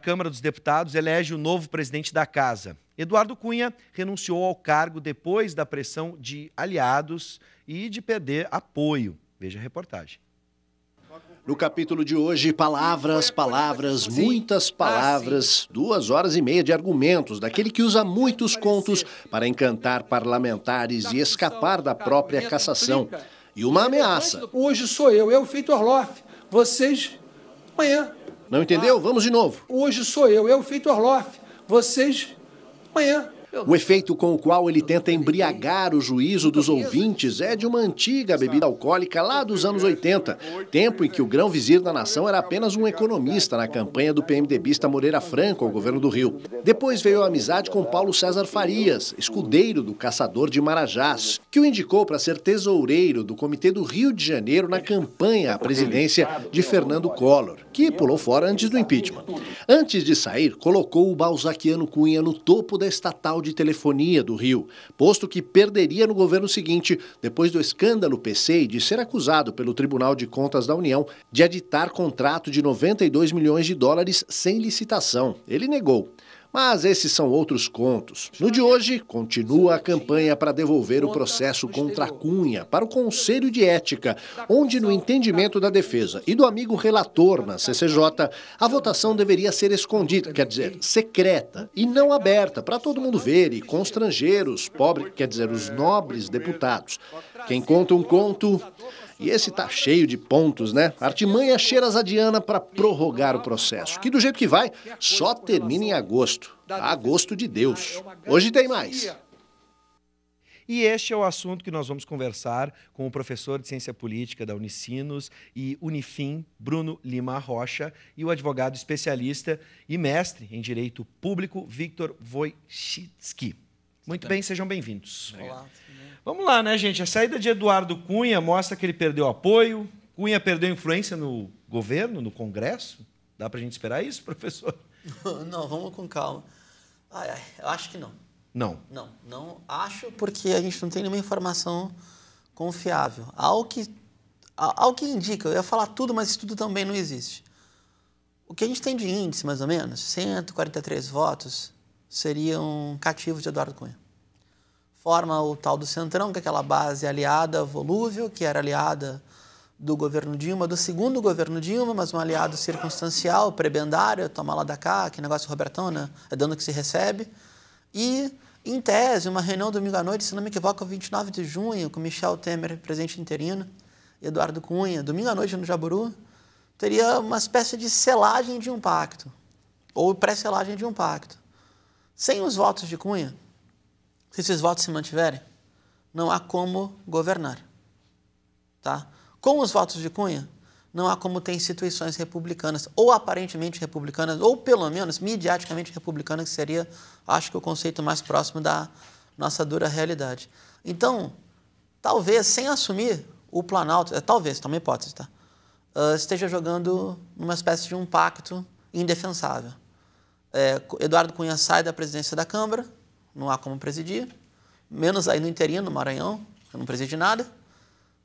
Câmara dos Deputados elege o novo presidente da casa. Eduardo Cunha renunciou ao cargo depois da pressão de aliados e de perder apoio. Veja a reportagem. No capítulo de hoje, palavras, palavras, muitas ah, palavras, duas horas e meia de argumentos, daquele que usa muitos contos para encantar parlamentares e escapar da própria cassação. E uma ameaça. Hoje sou eu, eu feito Orloff. Vocês, amanhã, não entendeu? Ah, Vamos de novo. Hoje sou eu, eu, Feito Orloff. Vocês, amanhã. O efeito com o qual ele tenta embriagar o juízo dos ouvintes é de uma antiga bebida alcoólica lá dos anos 80, tempo em que o grão-vizir da nação era apenas um economista na campanha do PMDBista Moreira Franco ao governo do Rio. Depois veio a amizade com Paulo César Farias, escudeiro do caçador de Marajás, que o indicou para ser tesoureiro do Comitê do Rio de Janeiro na campanha à presidência de Fernando Collor que pulou fora antes do impeachment. Antes de sair, colocou o Balzaquiano Cunha no topo da estatal de telefonia do Rio, posto que perderia no governo seguinte, depois do escândalo PC e de ser acusado pelo Tribunal de Contas da União de aditar contrato de 92 milhões de dólares sem licitação. Ele negou. Mas esses são outros contos. No de hoje, continua a campanha para devolver o processo contra Cunha para o Conselho de Ética, onde, no entendimento da defesa e do amigo relator na CCJ, a votação deveria ser escondida, quer dizer, secreta e não aberta para todo mundo ver e constranger os pobres, quer dizer, os nobres deputados. Quem conta um conto e esse tá cheio de pontos, né? Artimanha cheira Zadiana para prorrogar o processo, que do jeito que vai, só termina em agosto. Agosto de Deus. Hoje tem mais. E este é o assunto que nós vamos conversar com o professor de Ciência Política da Unicinos e Unifim, Bruno Lima Rocha, e o advogado especialista e mestre em Direito Público, Victor Wojcicki. Muito bem, sejam bem-vindos. Olá. Vamos lá, né, gente? A saída de Eduardo Cunha mostra que ele perdeu apoio, Cunha perdeu influência no governo, no Congresso. Dá para a gente esperar isso, professor? Não, vamos com calma. Ai, ai, eu acho que não. Não. Não, não acho porque a gente não tem nenhuma informação confiável. Ao que, ao que indica, eu ia falar tudo, mas isso tudo também não existe. O que a gente tem de índice, mais ou menos, 143 votos, seriam cativos de Eduardo Cunha forma o tal do Centrão, que é aquela base aliada volúvel, que era aliada do governo Dilma, do segundo governo Dilma, mas um aliado circunstancial, prebendário, toma lá da cá, que negócio Robertão, né? É dando que se recebe. E, em tese, uma reunião domingo à noite, se não me equivoco, 29 de junho, com Michel Temer, presidente interino, e Eduardo Cunha, domingo à noite no Jaburu, teria uma espécie de selagem de um pacto, ou pré-selagem de um pacto. Sem os votos de Cunha, se esses votos se mantiverem, não há como governar. Tá? Com os votos de Cunha, não há como ter instituições republicanas, ou aparentemente republicanas, ou pelo menos midiaticamente republicanas, que seria, acho que, o conceito mais próximo da nossa dura realidade. Então, talvez, sem assumir o Planalto, é, talvez, é uma hipótese, tá? Uh, esteja jogando numa espécie de um pacto indefensável. É, Eduardo Cunha sai da presidência da Câmara, não há como presidir, menos aí no interino, no Maranhão, que não preside nada,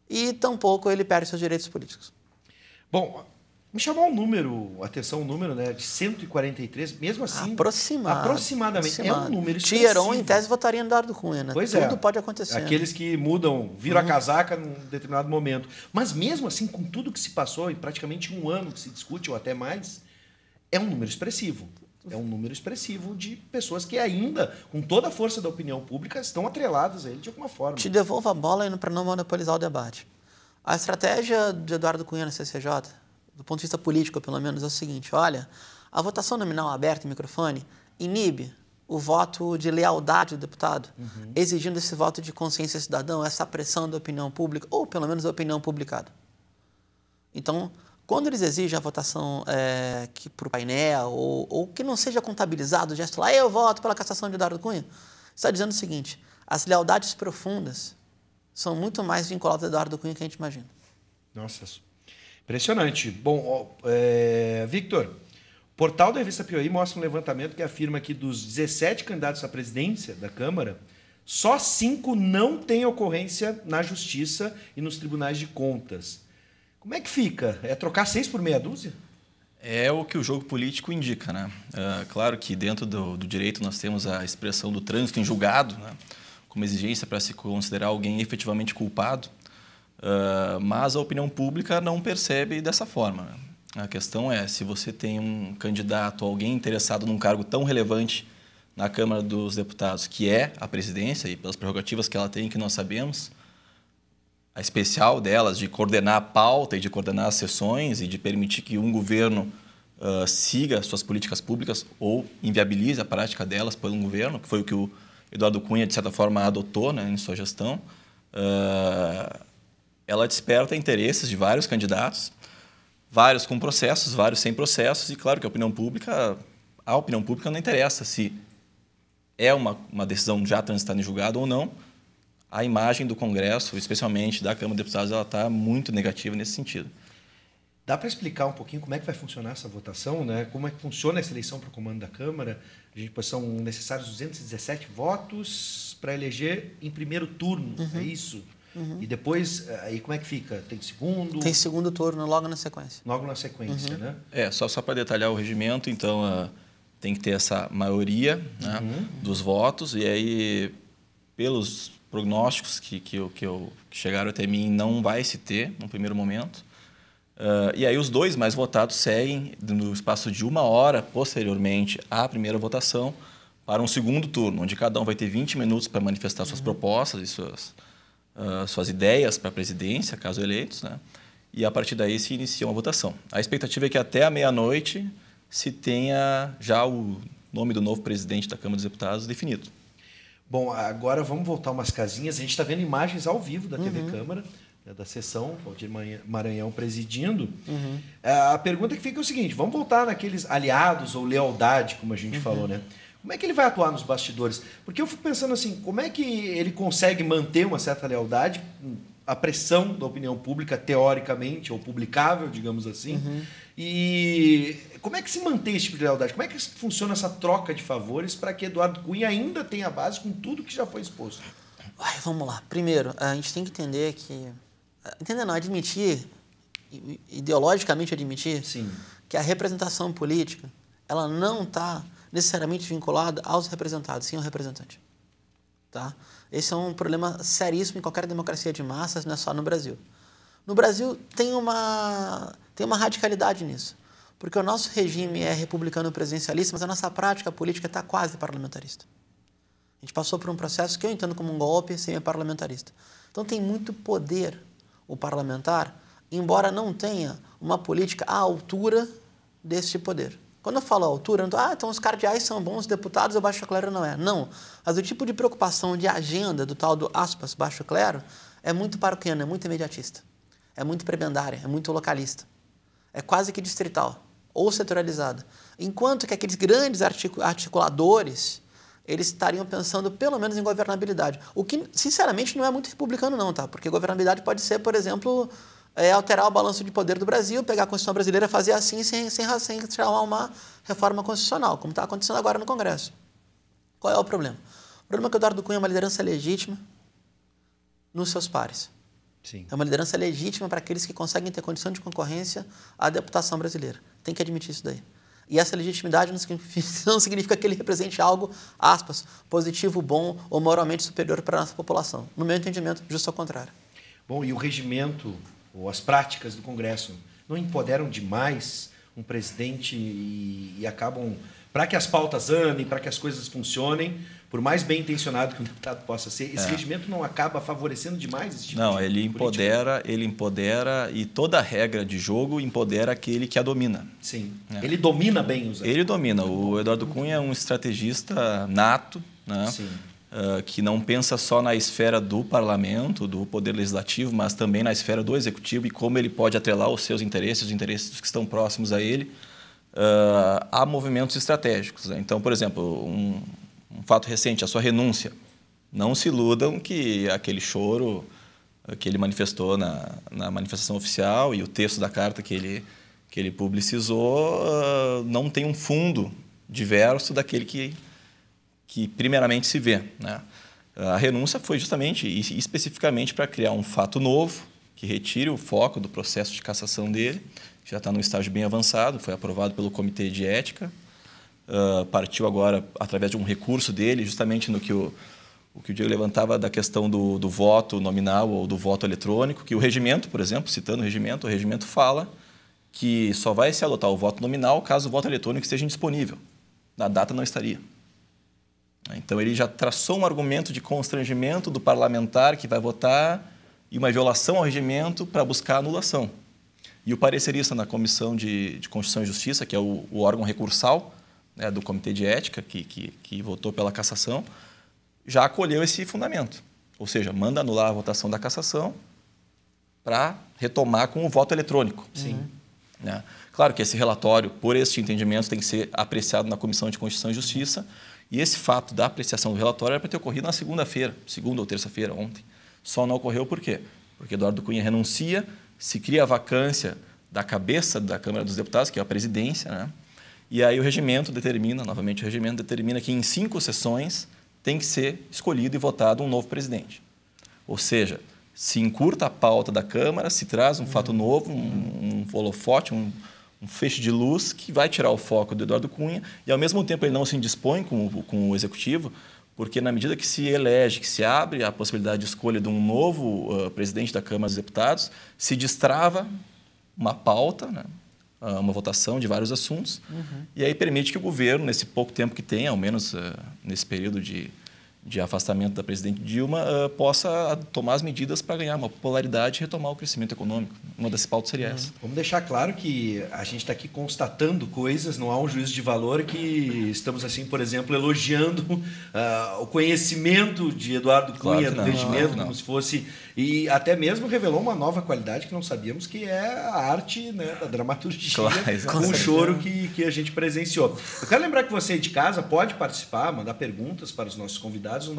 e tampouco ele perde seus direitos políticos. Bom, me chamou um número, atenção, um número né, de 143, mesmo assim. Aproximado, aproximadamente. Aproximado. É um número Tieron, em tese, votaria no Eduardo Cunha, né? Pois é. Tudo é. pode acontecer. Aqueles né? que mudam, viram uhum. a casaca num determinado momento. Mas mesmo assim, com tudo que se passou, e praticamente um ano que se discute, ou até mais, é um número expressivo. É um número expressivo de pessoas que ainda, com toda a força da opinião pública, estão atreladas a ele de alguma forma. Te devolvo a bola para não monopolizar o debate. A estratégia de Eduardo Cunha na CCJ, do ponto de vista político, pelo menos, é o seguinte: olha, a votação nominal aberta e microfone inibe o voto de lealdade do deputado, uhum. exigindo esse voto de consciência cidadão, essa pressão da opinião pública, ou pelo menos da opinião publicada. Então, quando eles exigem a votação é, para o painel, ou, ou, que não seja contabilizado o gesto lá, eu voto pela cassação de Eduardo Cunha, está dizendo o seguinte: as lealdades profundas são muito mais vinculadas a Eduardo Cunha que a gente imagina. Nossa, impressionante. Bom, é, Victor, o portal da revista Piauí mostra um levantamento que afirma que dos 17 candidatos à presidência da Câmara, só cinco não têm ocorrência na Justiça e nos tribunais de contas. Como é que fica? É trocar seis por meia dúzia? É o que o jogo político indica, né? É, claro que dentro do, do, direito nós temos a expressão do trânsito em julgado, né? como exigência para se considerar alguém efetivamente culpado, uh, mas a opinião pública não percebe dessa forma. Né? A questão é se você tem um candidato, alguém interessado num cargo tão relevante na Câmara dos Deputados, que é a presidência, e pelas prerrogativas que ela tem, que nós sabemos, a especial delas de coordenar a pauta e de coordenar as sessões e de permitir que um governo uh, siga suas políticas públicas ou inviabilize a prática delas por um governo, que foi o que o Eduardo Cunha, de certa forma, adotou né, em sua gestão, uh, ela desperta interesses de vários candidatos, vários com processos, vários sem processos, e claro que a opinião pública, a opinião pública não interessa se é uma, uma decisão já transitada em julgado ou não, a imagem do Congresso, especialmente da Câmara de Deputados, ela está muito negativa nesse sentido. Dá para explicar um pouquinho como é que vai funcionar essa votação, né? Como é que funciona essa eleição para o comando da Câmara? A gente, são necessários 217 votos para eleger em primeiro turno, é uhum. é isso? Uhum. E depois, eh, aí como é que fica? Tem segundo? Tem segundo turno, logo na sequência. Logo na sequência, uhum. né? É, só, só para detalhar o regimento, então ah, tem que ter essa maioria né, uhum. dos votos, e aí, pelos prognósticos que, que, eu, que, eu, que chegaram até mim não vai se ter no primeiro momento. Uh, e aí os dois mais votados seguem no espaço de uma hora posteriormente à primeira votação para um segundo turno, onde cada um vai ter 20 minutos para manifestar uhum. suas propostas e suas, uh, suas ideias para a presidência, caso eleitos, né? E a partir daí se inicia uma votação. A expectativa é que até a meia-noite se tenha já o nome do novo presidente da Câmara dos Deputados definido. Bom, agora vamos voltar umas casinhas. A gente está vendo imagens ao vivo da TV uhum. Câmara, né, da sessão, de Maranhão presidindo. Uhum. É, a pergunta que fica é o seguinte: vamos voltar naqueles aliados ou lealdade, como a gente uhum. falou, né? Como é que ele vai atuar nos bastidores? Porque eu fico pensando assim, como é que ele consegue manter uma certa lealdade, a pressão da opinião pública, teoricamente, ou publicável, digamos assim, uhum. E como é que se mantém esse tipo de lealdade? Como é que funciona essa troca de favores para que Eduardo Cunha ainda tenha base com tudo que já foi exposto? Ai, vamos lá. Primeiro, a gente tem que entender que. Eh, entender não, admitir, ideologicamente admitir, Sim. que a representação política ela não está necessariamente vinculada aos representados, sim ao representante. Tá? Esse é um problema seríssimo em qualquer democracia de massas, não é só no Brasil. No Brasil tem uma, tem uma radicalidade nisso, porque o nosso regime é republicano presidencialista, mas a nossa prática política está quase parlamentarista. A gente passou por um processo que eu entendo como um golpe semi-parlamentarista. Então tem muito poder o parlamentar, embora não tenha uma política à altura deste poder. Quando eu falo altura, eu não tô, ah, então os cardeais são bons deputados, o baixo clero não é. Não. Mas o tipo de preocupação de agenda do tal do aspas baixo clero é muito paroquiano, é muito imediatista é muito prebendária, é muito localista. É quase que distrital ou setorializada. Enquanto que aqueles grandes articuladores, eles estariam pensando pelo menos em governabilidade. O que, sinceramente, não é muito republicano não, tá? Porque governabilidade pode ser, por exemplo, é, alterar o balanço de poder do Brasil, pegar a Constituição brasileira, fazer assim sem, sem, sem chamar uma reforma constitucional, como está acontecendo agora no Congresso. Qual é o problema? O problema é que o Eduardo Cunha é uma liderança legítima nos seus pares. Sim. É uma liderança legítima para aqueles que conseguem ter condição de concorrência à deputação brasileira. Tem que admitir isso daí. E essa legitimidade não significa, não significa que ele represente algo, aspas, positivo, bom ou moralmente superior para a nossa população. No meu entendimento, justo ao contrário. Bom, e o regimento ou as práticas do Congresso não empoderam demais um presidente e, e acabam, para que as pautas andem, para que as coisas funcionem, por mais bem intencionado que um deputado possa ser, esse é. regimento não acaba favorecendo demais esse tipo Não, de ele empodera, ele empodera e toda regra de jogo empodera aquele que a domina. Sim. É. Ele domina bem os Ele domina. O Eduardo Cunha é um estrategista nato, né? Sim. Uh, que não pensa só na esfera do parlamento, do poder legislativo, mas também na esfera do executivo e como ele pode atrelar os seus interesses, os interesses dos que estão próximos a ele, uh, a movimentos estratégicos. Né? Então, por exemplo, um, um fato recente, a sua renúncia. Não se iludam que aquele choro que ele manifestou na, na manifestação oficial e o texto da carta que ele, que ele publicizou uh, não tem um fundo diverso daquele que, que primeiramente se vê. Né? A renúncia foi justamente e especificamente para criar um fato novo que retire o foco do processo de cassação dele, que já está num estágio bem avançado, foi aprovado pelo Comitê de Ética uh, partiu agora através de um recurso dele, justamente no que o, o que o Diego levantava da questão do, do, voto nominal ou do voto eletrônico, que o regimento, por exemplo, citando o regimento, o regimento fala que só vai se adotar o voto nominal caso o voto eletrônico esteja indisponível. Na data não estaria. Então ele já traçou um argumento de constrangimento do parlamentar que vai votar e uma violação ao regimento para buscar anulação. E o parecerista na Comissão de, de Constituição e Justiça, que é o, o órgão recursal, né, do Comitê de Ética, que, que, que votou pela cassação, já acolheu esse fundamento. Ou seja, manda anular a votação da cassação para retomar com o voto eletrônico. Sim. Né? Claro que esse relatório, por este entendimento, tem que ser apreciado na Comissão de Constituição e Justiça. E esse fato da apreciação do relatório era para ter ocorrido na segunda-feira, segunda ou terça-feira, ontem. Só não ocorreu por quê? Porque Eduardo Cunha renuncia, se cria a vacância da cabeça da Câmara dos Deputados, que é a presidência, né? E aí o regimento determina, novamente o regimento determina que em cinco sessões tem que ser escolhido e votado um novo presidente. Ou seja, se encurta a pauta da Câmara, se traz um fato novo, um, holofote, um, um, feixe de luz que vai tirar o foco do Eduardo Cunha e, ao mesmo tempo, ele não se indispõe com, com o Executivo, porque na medida que se elege, que se abre a possibilidade de escolha de um novo uh, presidente da Câmara dos Deputados, se destrava uma pauta, né? Ah, uma votação de vários assuntos. Uhum. E aí permite que o governo, nesse pouco tempo que tem, ao menos uh, nesse período de de afastamento da presidente Dilma uh, possa tomar as medidas para ganhar uma popularidade e retomar o crescimento econômico. Uma das pautas seria essa. Vamos deixar claro que a gente está aqui constatando coisas, não há um juízo de valor que estamos, assim, por exemplo, elogiando uh, o conhecimento de Eduardo Cunha, claro do regimento, como se fosse... E até mesmo revelou uma nova qualidade que não sabíamos, que é a arte né, da dramaturgia, claro, com o choro que, que a gente presenciou. Eu quero lembrar que você de casa pode participar, mandar perguntas para os nossos convidados, dados, o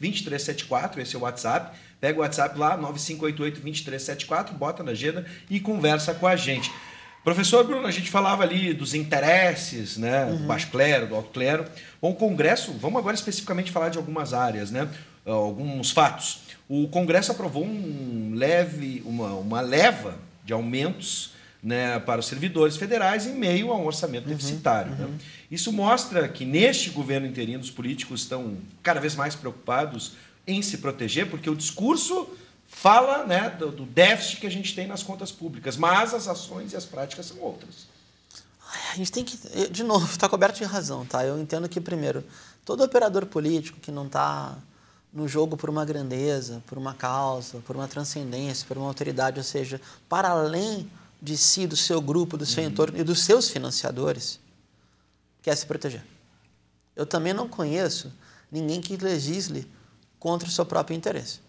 9588-2374, esse é o WhatsApp. Pega o WhatsApp lá, 9588-2374, bota na agenda e conversa com a gente. Professor Bruno, a gente falava ali dos interesses, né? Uhum. Do baixo clero, do alto clero. Bom, o Congresso, vamos agora especificamente falar de algumas áreas, né? Alguns fatos. O Congresso aprovou um leve, uma, uma leva de aumentos né, para os servidores federais em meio a um orçamento uhum, deficitário. Uhum. Né? Uhum. Isso mostra que neste governo interino os políticos estão cada vez mais preocupados em se proteger, porque o discurso fala né, do, do déficit que a gente tem nas contas públicas, mas as ações e as práticas são outras. A gente tem que, eh, de novo, está coberto de razão, tá? Eu entendo que primeiro todo operador político que não está no jogo por uma grandeza, por uma causa, por uma transcendência, por uma autoridade, ou seja, para além de si, do seu grupo, do seu uhum. entorno e dos seus financiadores, quer se proteger. Eu também não conheço ninguém que legisle contra o seu próprio interesse.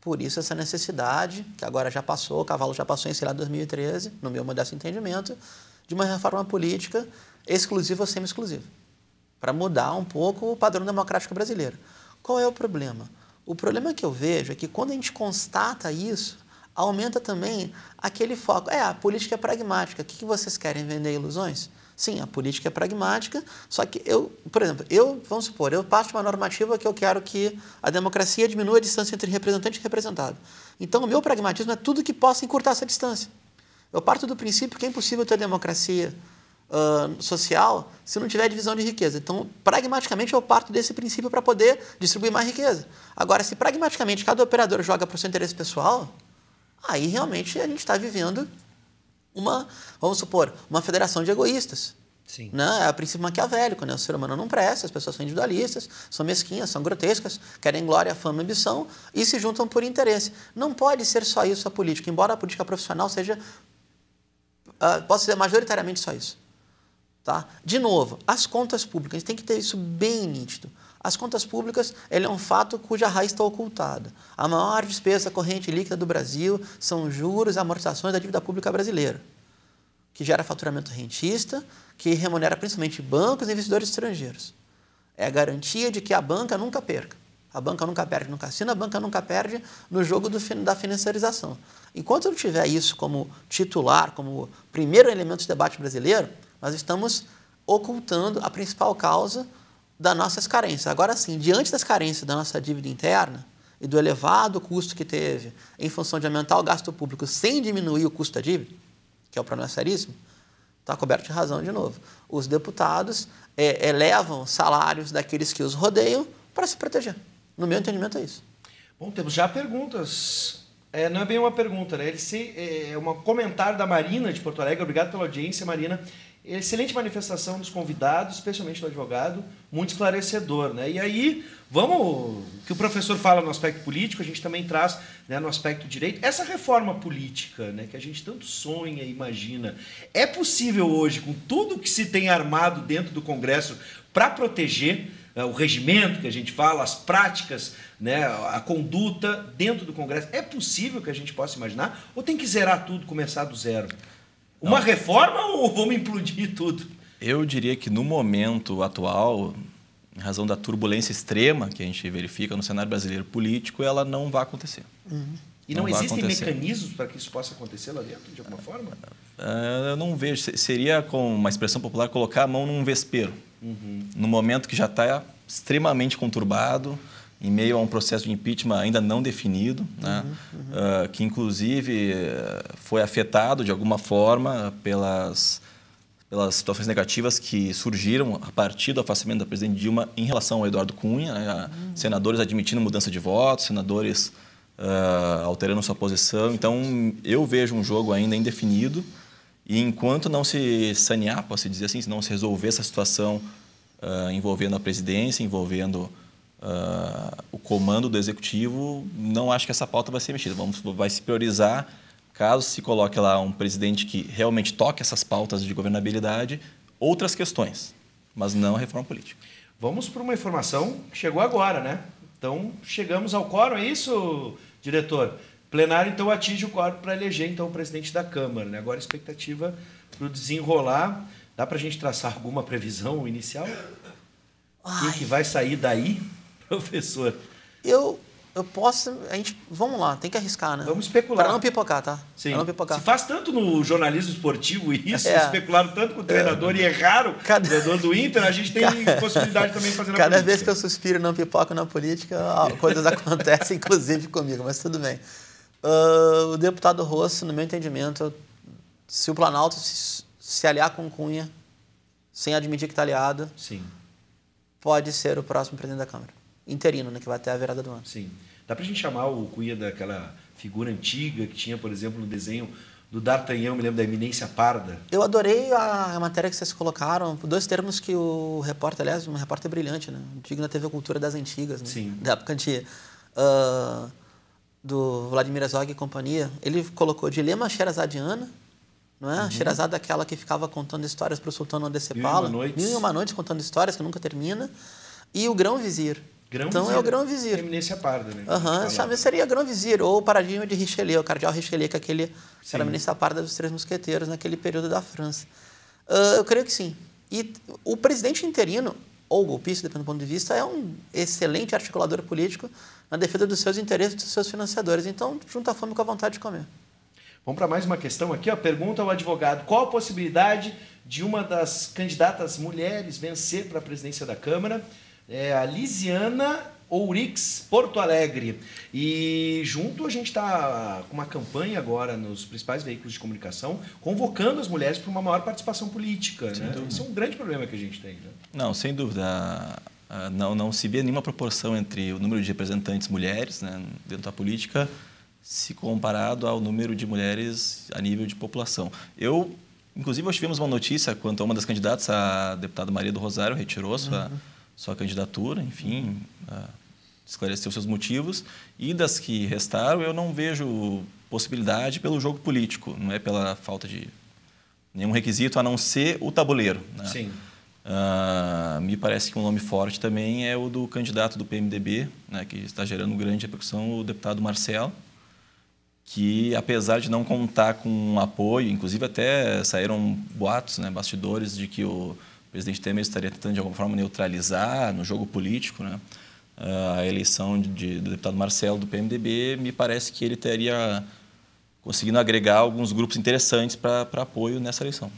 Por isso, essa necessidade, que agora já passou, o cavalo já passou em, sei lá, 2013, no meu modesto entendimento, de uma reforma política exclusiva ou semi-exclusiva, para mudar um pouco o padrão democrático brasileiro. Qual é o problema? O problema que eu vejo é que quando a gente constata isso, aumenta também aquele foco. É, a política é pragmática. O que, vocês querem vender ilusões? Sim, a política é pragmática, só que eu, por exemplo, eu, vamos supor, eu passo uma normativa que eu quero que a democracia diminua a distância entre representante e representado. Então, o meu pragmatismo é tudo que possa encurtar essa distância. Eu parto do princípio que é impossível ter democracia uh, social se não tiver divisão de riqueza. Então, pragmaticamente, eu parto desse princípio para poder distribuir mais riqueza. Agora, se pragmaticamente cada operador joga para o seu interesse pessoal, aí realmente a gente está vivendo uma, vamos supor, uma federação de egoístas. Sim. Né? É o princípio maquiavélico, né? O ser humano não presta, as pessoas são individualistas, são mesquinhas, são grotescas, querem glória, fama, ambição e se juntam por interesse. Não pode ser só isso a política, embora a política profissional seja, uh, possa ser majoritariamente só isso. Tá? De novo, as contas públicas, a gente tem que ter isso bem nítido. As contas públicas é um fato cuja raiz está ocultada. A maior despesa corrente líquida do Brasil são juros e amortizações da dívida pública brasileira, que gera faturamento rentista, que remunera principalmente bancos e investidores estrangeiros. É a garantia de que a banca nunca perca. A banca nunca perde no cassino, a banca nunca perde no jogo do, da financiarização. Enquanto não tiver isso como titular, como primeiro elemento de debate brasileiro, nós estamos ocultando a principal causa das nossas carências. Agora sim, diante das carências da nossa dívida interna e do elevado custo que teve em função de aumentar o gasto público sem diminuir o custo da dívida, que é o problema seríssimo, está coberto de razão de novo. Os deputados é, elevam salários daqueles que os rodeiam para se proteger. No meu entendimento é isso. Bom, temos já perguntas. É, não é bem uma pergunta, né? Ele se, é, é um comentário da Marina de Porto Alegre. Obrigado pela audiência, Marina. Excelente manifestação dos convidados, especialmente do advogado, muito esclarecedor, né? E aí, vamos, que o professor fala no aspecto político, a gente também traz, né, no aspecto direito, essa reforma política, né, que a gente tanto sonha e imagina, é possível hoje com tudo que se tem armado dentro do Congresso para proteger né, o regimento que a gente fala, as práticas, né, a conduta dentro do Congresso, é possível que a gente possa imaginar ou tem que zerar tudo, começar do zero? Uma Não. reforma ou vamos implodir tudo? Eu diria que no momento atual, em razão da turbulência extrema que a gente verifica no cenário brasileiro político, ela não vai acontecer. Uhum. E não, não existem mecanismos para que isso possa acontecer lá dentro, de alguma forma? Ah, eu não vejo. Seria, com uma expressão popular, colocar a mão num vespeiro. Uhum. No momento que já está extremamente conturbado, em meio a um processo de impeachment ainda não definido, né? uhum, uhum. Uh, que inclusive eh, foi afetado de alguma forma pelas, pelas situações negativas que surgiram a partir do afastamento da presidente Dilma em relação ao Eduardo Cunha, né? uhum. senadores admitindo mudança de voto, senadores uh, alterando sua posição. Então eu vejo um jogo ainda indefinido e enquanto não se sanear, posso dizer assim, se não se resolver essa situação uh, envolvendo a presidência, envolvendo uh, o comando do executivo, não acha que essa pauta vai ser mexida. Vamos, vai se priorizar caso se coloque lá um presidente que realmente toque essas pautas de governabilidade, outras questões, mas não a reforma política. Vamos para uma informação que chegou agora, né? Então chegamos ao quórum, é isso, diretor? Plenário então atinge o quórum para eleger então o presidente da Câmara, né? Agora a expectativa para o desenrolar. Dá para a gente traçar alguma previsão inicial? O que vai sair daí? professor? Eu, eu posso. A gente, vamos lá, tem que arriscar, né? Vamos especular. Para não pipocar, tá? Sim. não pipocar. Se faz tanto no jornalismo esportivo isso, é. especularam tanto com o treinador é. e erraram Cada... o treinador do Inter, a gente tem possibilidade também de fazer na Cada política. vez que eu suspiro não pipoco na política, coisas acontecem, inclusive comigo, mas tudo bem. Uh, o deputado Rosso, no meu entendimento, se o Planalto se, se aliar com Cunha, sem admitir que está aliado, Sim. pode ser o próximo presidente da Câmara interino, né, que vai até a virada do ano. Sim. Dá para a gente chamar o Cunha daquela figura antiga que tinha, por exemplo, no desenho do D'Artagnan, me lembro da Eminência Parda. Eu adorei a matéria que vocês colocaram, dois termos que o repórter, aliás, um repórter brilhante, né? Digno teve a cultura das antigas, né? Sim. da época antiga. Uh, do Vladimir Zog e companhia, ele colocou dilema xerazadiana, não é? Uhum. Xerazada aquela que ficava contando histórias para o sultão não decepá-la. Mil e uma noites. Mil e uma noites contando histórias que nunca termina. E o grão vizir, Grão então vizir, é o grão vizir. Eminência parda, né? Aham, uhum, seria grão vizir, ou o paradigma de Richelieu, o cardeal Richelieu, que é aquele sim. era a eminência parda dos três mosqueteiros naquele período da França. Uh, eu creio que sim. E o presidente interino, ou golpista, dependendo do ponto de vista, é um excelente articulador político na defesa dos seus interesses e dos seus financiadores. Então, junta a fome com a vontade de comer. Vamos para mais uma questão aqui. Ó. Pergunta ao advogado qual a possibilidade de uma das candidatas mulheres vencer para a presidência da Câmara é a Lisiana Ourix Porto Alegre. E junto a gente está com uma campanha agora nos principais veículos de comunicação, convocando as mulheres para uma maior participação política. Né? Isso é um grande problema que a gente tem. Né? Não, sem dúvida. Não, não se vê nenhuma proporção entre o número de representantes mulheres né, dentro da política se comparado ao número de mulheres a nível de população. Eu, inclusive, nós tivemos uma notícia quanto a uma das candidatas, a deputada Maria do Rosário, retirou sua... Uhum sua candidatura, enfim, esclareceu seus motivos. E das que restaram, eu não vejo possibilidade pelo jogo político, não é pela falta de nenhum requisito a não ser o tabuleiro. Né? Sim. Uh, me parece que um nome forte também é o do candidato do PMDB, né, que está gerando grande repercussão, o deputado Marcelo, que apesar de não contar com apoio, inclusive até saíram boatos, né, bastidores, de que o o presidente Temer estaria tentando, de alguma forma, neutralizar no jogo político né, a eleição de, de, do deputado Marcelo do PMDB. Me parece que ele teria conseguindo agregar alguns grupos interessantes para apoio nessa eleição.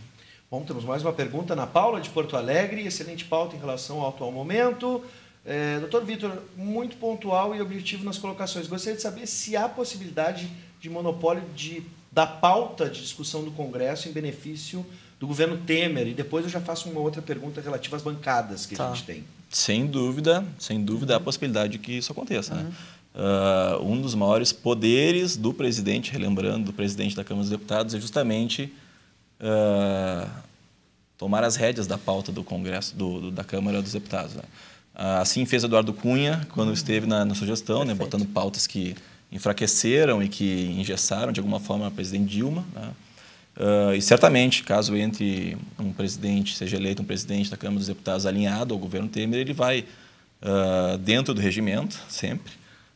Bom, temos mais uma pergunta na Paula de Porto Alegre. Excelente pauta em relação ao atual momento. É, doutor Vitor, muito pontual e objetivo nas colocações. Gostaria de saber se há possibilidade de monopólio de, da pauta de discussão do Congresso em benefício do governo Temer. E depois eu já faço uma outra pergunta relativa às bancadas que tá. a gente tem. Sem dúvida, sem dúvida, há a uhum. possibilidade de que isso aconteça. Né? Uhum. Né? Uh, um dos maiores poderes do presidente, relembrando, do presidente da Câmara dos Deputados, é justamente uh, tomar as rédeas da pauta do Congresso, do, do, da Câmara dos Deputados. Né? Uh, assim fez Eduardo Cunha quando uhum. esteve na, na sugestão, né, botando pautas que enfraqueceram e que engessaram de alguma forma a presidente Dilma. Né? Uh, e certamente, caso entre um presidente, seja eleito um presidente da Câmara dos Deputados alinhado ao governo Temer, ele vai, uh, dentro do regimento, sempre,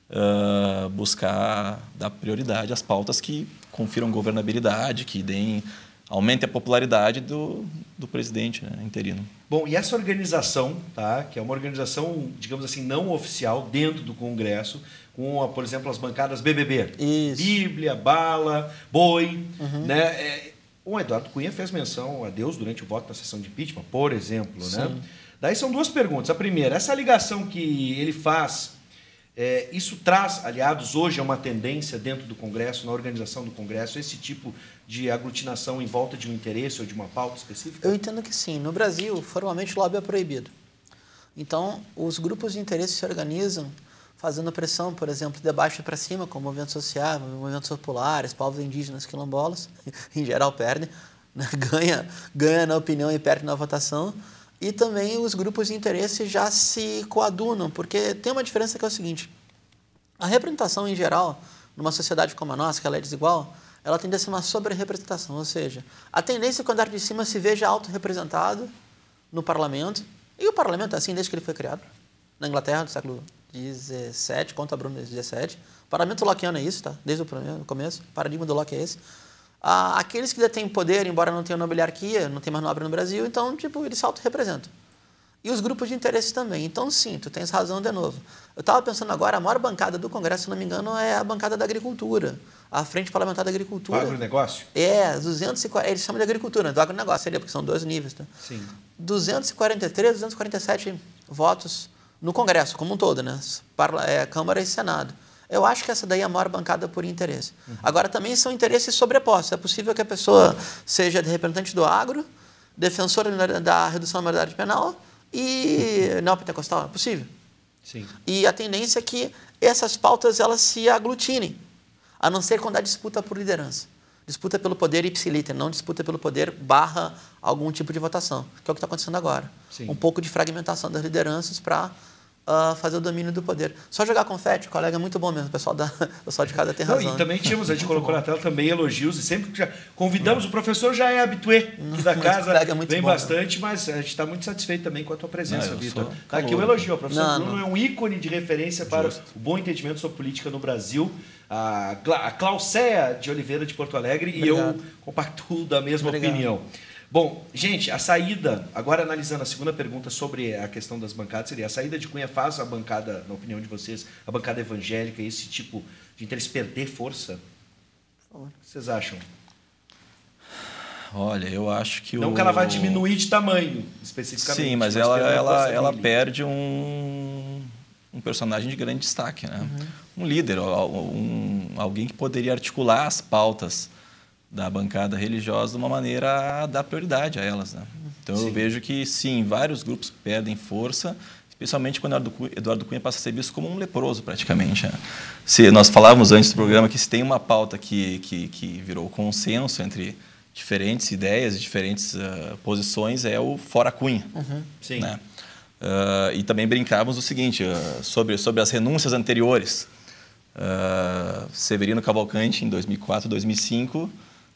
uh, buscar dar prioridade às pautas que confiram governabilidade, que deem, aumente a popularidade do, do presidente né, interino. Bom, e essa organização, tá, que é uma organização, digamos assim, não oficial dentro do Congresso, com, por exemplo, as bancadas BBB. Isso. Bíblia, Bala, Boi. Uhum. Né? É, o Eduardo Cunha fez menção a Deus durante o voto na sessão de impeachment, por exemplo. Né? Sim. Né? Daí são duas perguntas. A primeira, essa ligação que ele faz, é, isso traz, aliados, hoje é uma tendência dentro do Congresso, na organização do Congresso, esse tipo de aglutinação em volta de um interesse ou de uma pauta específica? Eu entendo que sim. No Brasil, formalmente, o lobby é proibido. Então, os grupos de interesse se organizam fazendo pressão, por exemplo, de baixo para cima, com movimentos sociais, movimentos populares, povos indígenas, quilombolas, em geral perde, né? ganha, ganha na opinião e perde na votação. E também os grupos de interesse já se coadunam, porque tem uma diferença que é o seguinte: a representação em geral, numa sociedade como a nossa, que ela é desigual, ela tende a ser uma sobre-representação, ou seja, a tendência é que o andar de cima se veja autorrepresentado no parlamento, e o parlamento é assim desde que ele foi criado, na Inglaterra, do século 17, conta Bruno 17. Paramento Lockeano é isso, tá? Desde o começo, paradigma do Locke é esse. Ah, aqueles que detêm poder, embora não tenham nobiliarquia, não tem mais nobre no Brasil, então, tipo, eles se auto-representam. E os grupos de interesse também. Então, sim, tu tens razão de novo. Eu estava pensando agora, a maior bancada do Congresso, se não me engano, é a bancada da agricultura. A Frente Parlamentar da Agricultura. O agronegócio? É, 240, eles chamam de agricultura, do agronegócio ali, porque são dois níveis. Né? Sim. 243, 247 votos no Congresso como um todo, né? Parla, é, Câmara e Senado. Eu acho que essa daí é a maior bancada por interesse. Uhum. Agora, também são interesses sobrepostos. É possível que a pessoa seja representante do agro, defensora da redução da maioridade penal e neopentecostal. É possível. Sim. E a tendência é que essas pautas elas se aglutinem, a não ser quando há disputa por liderança disputa pelo poder ipsiliter, não disputa pelo poder barra algum tipo de votação, que é o que está acontecendo agora. Sim. Um pouco de fragmentação das lideranças para uh, ah, fazer o domínio do poder. Só jogar confete, colega, é muito bom mesmo, o pessoal, da, o pessoal de casa tem razão. Não, e também tínhamos, a gente colocou na tela também elogios, e sempre que já convidamos, hum. o professor já é habitué da casa, colega, é muito vem bom, né? bastante, mas a gente está muito satisfeito também com a tua presença, Vitor. Tá aqui o um elogio, o professor não, Bruno não. é um ícone de referência para o bom entendimento sobre política no Brasil a, Gla Claucea de Oliveira de Porto Alegre Obrigado. e eu compartilho da mesma Obrigado. opinião. Bom, gente, a saída, agora analisando a segunda pergunta sobre a questão das bancadas, seria a saída de Cunha faz a bancada, na opinião de vocês, a bancada evangélica, esse tipo de interesse perder força? O que vocês acham? Olha, eu acho que Não o... que ela vai diminuir de tamanho, especificamente. Sim, mas, mas ela, ela, é ela perde um, personagem de grande destaque, né? Uhum. Um líder, um, alguém que poderia articular as pautas da bancada religiosa de uma maneira a dar prioridade a elas, né? Então sim. eu vejo que sim, vários grupos perdem força, especialmente quando Eduardo Cunha passa a ser visto como um leproso praticamente. Né? Se nós falávamos antes do programa que se tem uma pauta que que, que virou consenso entre diferentes ideias, e diferentes uh, posições é o fora Cunha. Uhum. Sim. Né? Uh, e também brincávamos o seguinte, uh, sobre, sobre as renúncias anteriores. Uh, Severino Cavalcante, em 2004, 2005,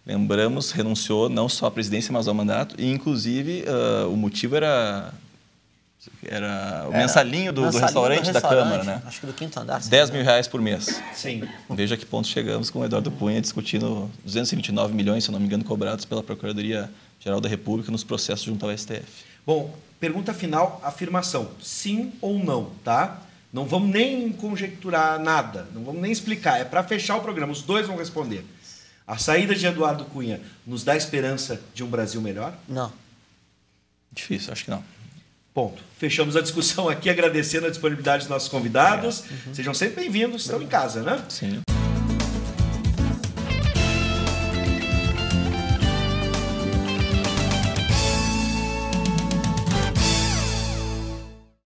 lembramos, renunciou não só à presidência, mas ao mandato. E, inclusive, o motivo era era o era mensalinho, do, mensalinho do, restaurante, do, restaurante da Câmara, né? Acho que do quinto andar. 10 mil reais por mês. Sim. Veja que ponto chegamos com o Eduardo Cunha discutindo 229 milhões, se não me engano, cobrados pela Procuradoria-Geral da República nos processos junto ao STF. Bom, pergunta final, afirmação. Sim ou não, tá? Não vamos nem conjecturar nada, não vamos nem explicar. É para fechar o programa, os dois vão responder. A saída de Eduardo Cunha nos dá esperança de um Brasil melhor? Não. Difícil, acho que não. Ponto. Fechamos a discussão aqui, agradecendo a disponibilidade dos nossos convidados. É. Uhum. Sejam sempre bem-vindos, estão em casa, né? Sim.